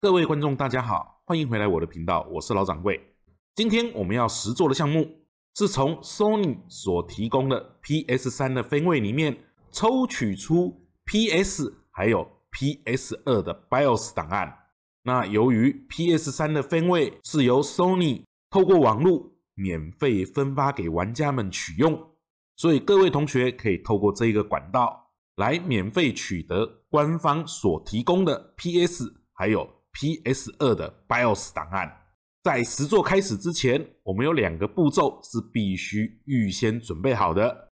各位观众，大家好，欢迎回来我的频道，我是老掌柜。今天我们要实做的项目是从 Sony 所提供的 PS 三的分位里面抽取出 PS 还有 PS 二的 BIOS 档案。那由于 PS 三的分位是由 Sony 透过网络免费分发给玩家们取用，所以各位同学可以透过这一个管道来免费取得官方所提供的 PS 还有。P S 二的 B I O S 档案，在实做开始之前，我们有两个步骤是必须预先准备好的。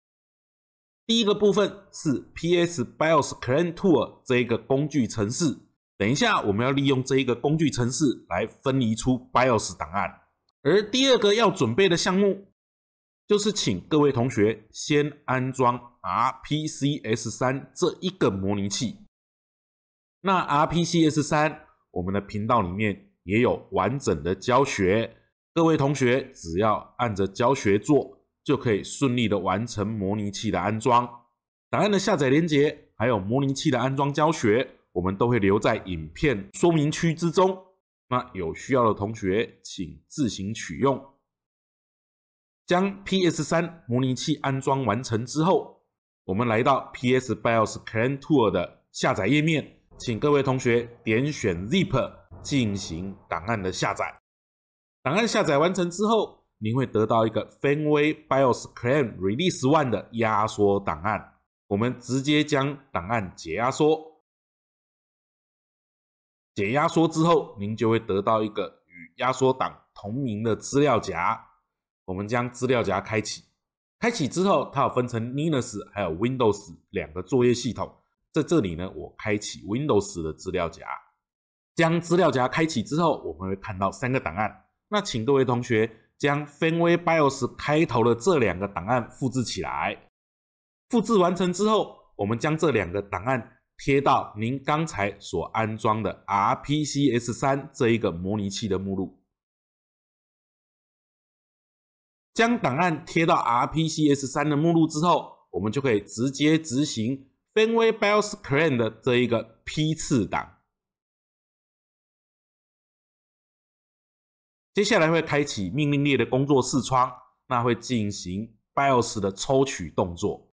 第一个部分是 P S B I O S Clean Tool 这一个工具程式，等一下我们要利用这一个工具程式来分离出 B I O S 档案。而第二个要准备的项目，就是请各位同学先安装 R P C S 三这一个模拟器。那 R P C S 三我们的频道里面也有完整的教学，各位同学只要按着教学做，就可以顺利的完成模拟器的安装。档案的下载链接，还有模拟器的安装教学，我们都会留在影片说明区之中。那有需要的同学，请自行取用。将 PS 三模拟器安装完成之后，我们来到 PS BIOS l c a n Tool 的下载页面。请各位同学点选 ZIP 进行档案的下载。档案下载完成之后，您会得到一个 Fenway BIOS c l a n Release One 的压缩档案。我们直接将档案解压缩。解压缩之后，您就会得到一个与压缩档同名的资料夹。我们将资料夹开启，开启之后，它要分成 Linux 还有 Windows 两个作业系统。在这里呢，我开启 Windows 的资料夹，将资料夹开启之后，我们会看到三个档案。那请各位同学将 f i n w a y Bios 开头的这两个档案复制起来。复制完成之后，我们将这两个档案贴到您刚才所安装的 RPCS3 这一个模拟器的目录。将档案贴到 RPCS3 的目录之后，我们就可以直接执行。Benway BIOS Clean 的这一个批次档，接下来会开启命令列的工作视窗，那会进行 BIOS 的抽取动作。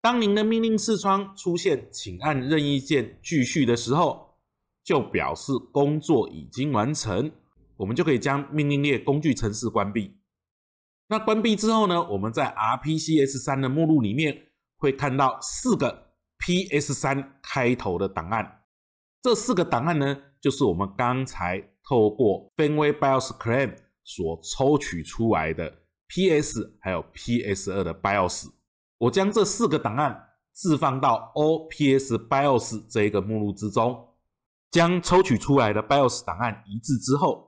当您的命令视窗出现“请按任意键继续”的时候，就表示工作已经完成。我们就可以将命令列工具程式关闭。那关闭之后呢？我们在 RPCS3 的目录里面会看到四个 PS3 开头的档案。这四个档案呢，就是我们刚才透过 Fenway BIOS c r a n 所抽取出来的 PS 还有 PS2 的 BIOS。我将这四个档案置放到 OPS BIOS 这一个目录之中，将抽取出来的 BIOS 档案移致之后。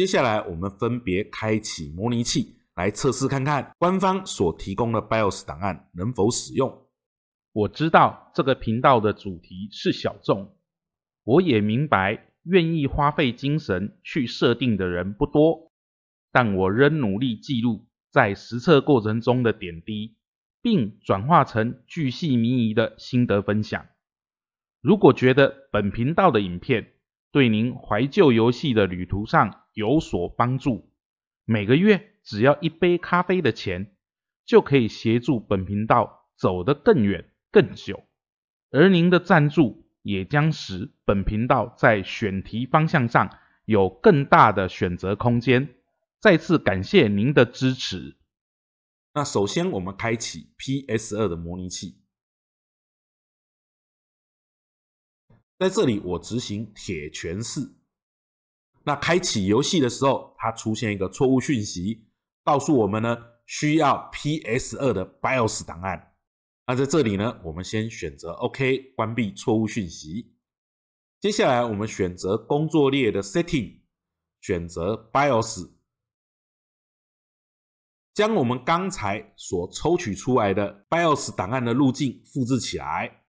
接下来，我们分别开启模拟器来测试看看官方所提供的 BIOS 档案能否使用。我知道这个频道的主题是小众，我也明白愿意花费精神去设定的人不多，但我仍努力记录在实测过程中的点滴，并转化成巨细靡遗的心得分享。如果觉得本频道的影片对您怀旧游戏的旅途上，有所帮助。每个月只要一杯咖啡的钱，就可以协助本频道走得更远、更久。而您的赞助也将使本频道在选题方向上有更大的选择空间。再次感谢您的支持。那首先我们开启 PS 二的模拟器，在这里我执行铁拳式那开启游戏的时候，它出现一个错误讯息，告诉我们呢需要 PS2 的 BIOS 档案。那在这里呢，我们先选择 OK 关闭错误讯息。接下来我们选择工作列的 Setting，选择 BIOS，将我们刚才所抽取出来的 BIOS 档案的路径复制起来，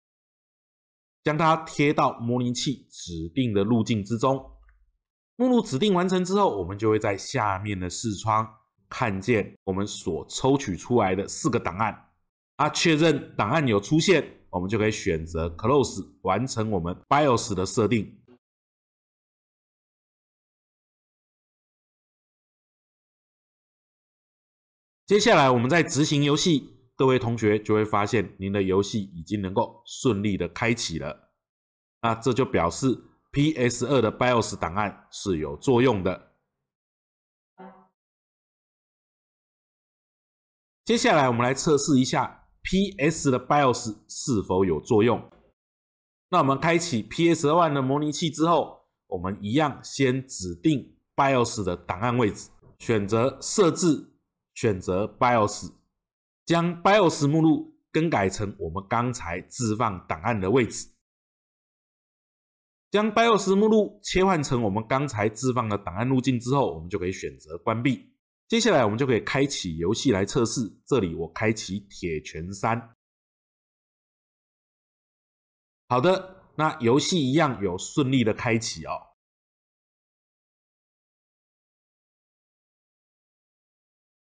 将它贴到模拟器指定的路径之中。目录指定完成之后，我们就会在下面的视窗看见我们所抽取出来的四个档案。啊，确认档案有出现，我们就可以选择 Close 完成我们 BIOS 的设定。接下来，我们在执行游戏，各位同学就会发现您的游戏已经能够顺利的开启了。那这就表示。PS 二的 BIOS 档案是有作用的。接下来，我们来测试一下 PS 的 BIOS 是否有作用。那我们开启 PS 二万的模拟器之后，我们一样先指定 BIOS 的档案位置，选择设置，选择 BIOS，将 BIOS 目录更改成我们刚才置放档案的位置。将 BIOS 目录切换成我们刚才置放的档案路径之后，我们就可以选择关闭。接下来，我们就可以开启游戏来测试。这里我开启《铁拳三》。好的，那游戏一样有顺利的开启哦。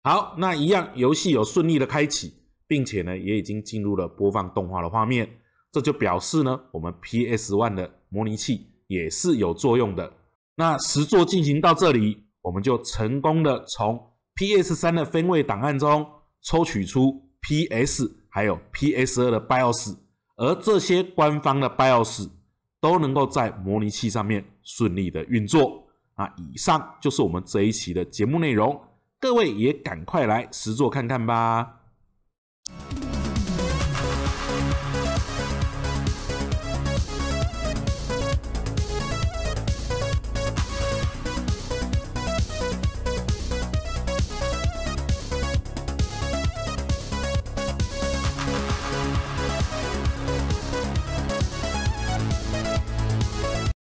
好，那一样游戏有顺利的开启，并且呢，也已经进入了播放动画的画面。这就表示呢，我们 PS One 的模拟器也是有作用的。那实作进行到这里，我们就成功的从 PS 三的分位档案中抽取出 PS 还有 PS 二的 BIOS，而这些官方的 BIOS 都能够在模拟器上面顺利的运作。啊，以上就是我们这一期的节目内容，各位也赶快来实作看看吧。